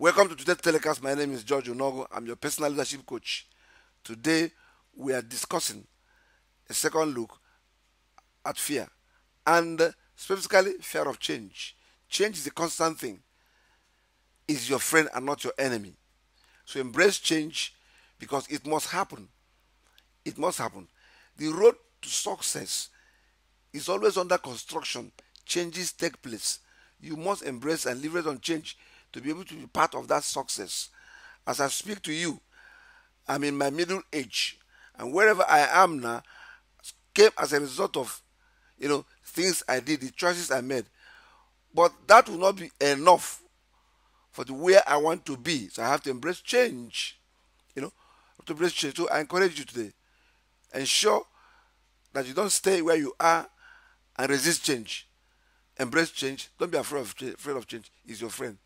Welcome to today's telecast. My name is George Onogo. I'm your personal leadership coach. Today, we are discussing a second look at fear and specifically fear of change. Change is a constant thing, is your friend and not your enemy. So embrace change because it must happen. It must happen. The road to success is always under construction, changes take place. You must embrace and leverage on change to be able to be part of that success. As I speak to you, I'm in my middle age, and wherever I am now came as a result of, you know, things I did, the choices I made. But that will not be enough for the way I want to be. So I have to embrace change, you know, to embrace change. So I encourage you today, ensure that you don't stay where you are and resist change. Embrace change. Don't be afraid of, afraid of change. Is your friend.